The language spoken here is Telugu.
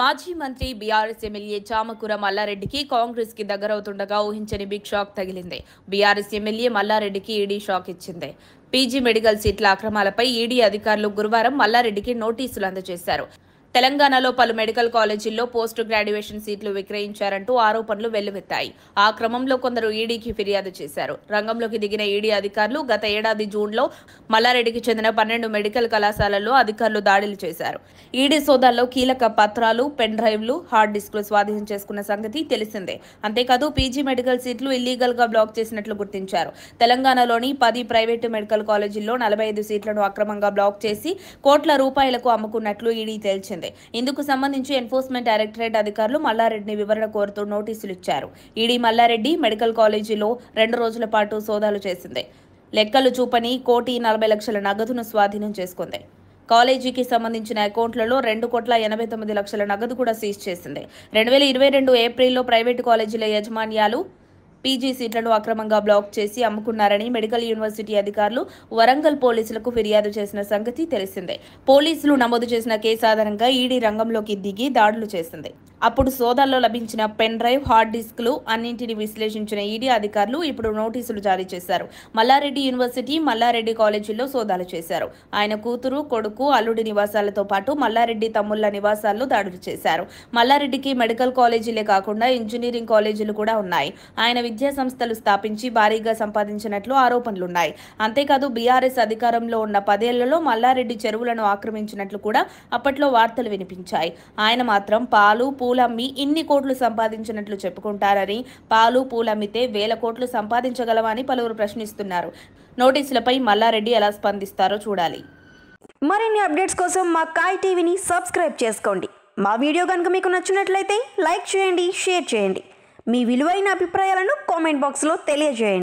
మాజీ మంత్రి బీఆర్ఎస్ ఎమ్మెల్యే చామకూర మల్లారెడ్డికి కాంగ్రెస్ కి దగ్గరవుతుండగా ఊహించని బిగ్ షాక్ తగిలింది బీఆర్ఎస్ ఎమ్మెల్యే మల్లారెడ్డికి ఈడీ షాక్ ఇచ్చింది పీజీ మెడికల్ సీట్ల అక్రమాలపై ఈడీ అధికారులు గురువారం మల్లారెడ్డికి నోటీసులు అందజేశారు తెలంగాణలో పలు మెడికల్ కాలేజీల్లో పోస్ట్ గ్రాడ్యుయేషన్ సీట్లు విక్రయించారంటూ ఆరోపణలు వెల్లువెత్తాయి ఆ క్రమంలో కొందరు ఈడీకి ఫిర్యాదు చేశారు రంగంలోకి దిగిన ఈడీ అధికారులు గత ఏడాది జూన్లో మల్లారెడ్డికి చెందిన పన్నెండు మెడికల్ కళాశాలల్లో అధికారులు దాడులు చేశారు ఈడీ సోదాల్లో కీలక పత్రాలు పెన్ డ్రైవ్లు హార్డ్ డిస్క్లు స్వాధీనం చేసుకున్న సంగతి తెలిసిందే అంతేకాదు పీజీ మెడికల్ సీట్లు ఇల్లీగల్ గా బ్లాక్ చేసినట్లు గుర్తించారు తెలంగాణలోని పది ప్రైవేటు మెడికల్ కాలేజీల్లో నలభై ఐదు సీట్లను అక్రమంగా బ్లాక్ చేసి కోట్ల రూపాయలకు అమ్ముకున్నట్లు ఈడీ తేల్చింది చేసింది ఇందుకు సంబంధించి ఎన్ఫోర్స్మెంట్ డైరెక్టరేట్ అధికారులు మల్లారెడ్డిని వివరణ కోరుతూ నోటీసులు ఇచ్చారు ఈడీ మల్లారెడ్డి మెడికల్ కాలేజీలో రెండు రోజుల పాటు సోదాలు చేసింది లెక్కలు చూపని కోటి నలభై లక్షల నగదును స్వాధీనం చేసుకుంది కాలేజీకి సంబంధించిన అకౌంట్లలో రెండు కోట్ల ఎనభై తొమ్మిది లక్షల నగదు కూడా సీజ్ చేసింది రెండు వేల ఇరవై రెండు ఏప్రిల్లో ప్రైవేటు కాలేజీల యజమాన్యాలు పీజీ సీట్లను అక్రమంగా బ్లాక్ చేసి అమ్ముకున్నారని మెడికల్ యూనివర్సిటీ అధికారులు వరంగల్ పోలీసులకు ఫిర్యాదు చేసిన సంగతి తెలిసిందే పోలీసులు నమోదు చేసిన కేసు ఆధారంగా ఈడీ రంగంలోకి దిగి దాడులు చేసింది అప్పుడు సోదాల్లో లభించిన పెన్ డ్రైవ్ హార్డ్ డిస్క్లు అన్నింటిని విశ్లేషించిన ఈడీ అధికారులు ఇప్పుడు నోటీసులు జారీ చేశారు మల్లారెడ్డి యూనివర్సిటీ మల్లారెడ్డి కాలేజీల్లో సోదాలు చేశారు ఆయన కూతురు కొడుకు అల్లుడి నివాసాలతో పాటు మల్లారెడ్డి తమ్ముళ్ల నివాసాల్లో దాడులు చేశారు మల్లారెడ్డికి మెడికల్ కాలేజీలే కాకుండా ఇంజనీరింగ్ కాలేజీలు కూడా ఉన్నాయి ఆయన విద్యా సంస్థలు స్థాపించి భారీగా సంపాదించినట్లు ఆరోపణలున్నాయి అంతేకాదు బీఆర్ఎస్ అధికారంలో ఉన్న పదేళ్లలో మల్లారెడ్డి చెరువులను ఆక్రమించినట్లు కూడా అప్పట్లో వార్తలు వినిపించాయి ఆయన మాత్రం పాలు పూ పూలమ్మి ఇన్ని కోట్లు సంపాదించినట్లు చెప్పుకుంటారని పాలు పూలమ్మితే వేల కోట్లు సంపాదించగలవని పలువురు ప్రశ్నిస్తున్నారు నోటీసులపై మల్లారెడ్డి ఎలా స్పందిస్తారో చూడాలి మరిన్ని అప్డేట్స్ కోసం మా కాయ్ టీవీని సబ్స్క్రైబ్ చేసుకోండి మా వీడియో కనుక మీకు నచ్చినట్లయితే లైక్ చేయండి షేర్ చేయండి మీ విలువైన అభిప్రాయాలను కామెంట్ బాక్స్లో తెలియజేయండి